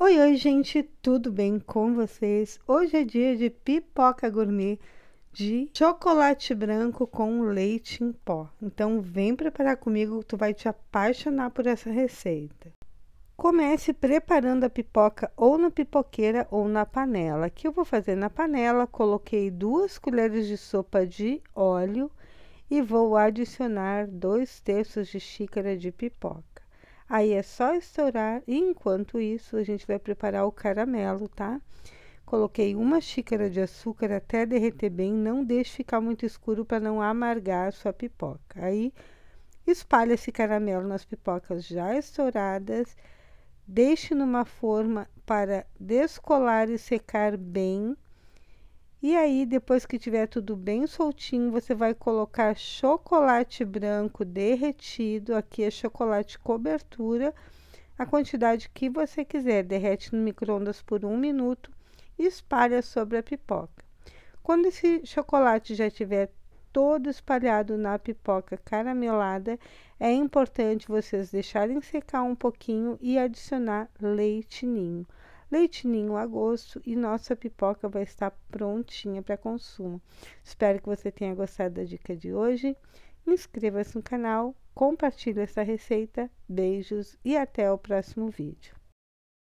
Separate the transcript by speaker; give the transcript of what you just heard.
Speaker 1: Oi, oi, gente, tudo bem com vocês? Hoje é dia de pipoca gourmet de chocolate branco com leite em pó. Então vem preparar comigo, tu vai te apaixonar por essa receita. Comece preparando a pipoca ou na pipoqueira ou na panela. Que eu vou fazer na panela, coloquei duas colheres de sopa de óleo e vou adicionar dois terços de xícara de pipoca. Aí é só estourar e enquanto isso a gente vai preparar o caramelo, tá? Coloquei uma xícara de açúcar até derreter bem, não deixe ficar muito escuro para não amargar a sua pipoca. Aí espalhe esse caramelo nas pipocas já estouradas, deixe numa forma para descolar e secar bem e aí, depois que tiver tudo bem soltinho, você vai colocar chocolate branco derretido. Aqui é chocolate cobertura, a quantidade que você quiser. Derrete no micro-ondas por um minuto e espalha sobre a pipoca. Quando esse chocolate já tiver todo espalhado na pipoca caramelada, é importante vocês deixarem secar um pouquinho e adicionar leite ninho leitinho a gosto e nossa pipoca vai estar prontinha para consumo. Espero que você tenha gostado da dica de hoje. Inscreva-se no canal, compartilhe essa receita. Beijos e até o próximo vídeo.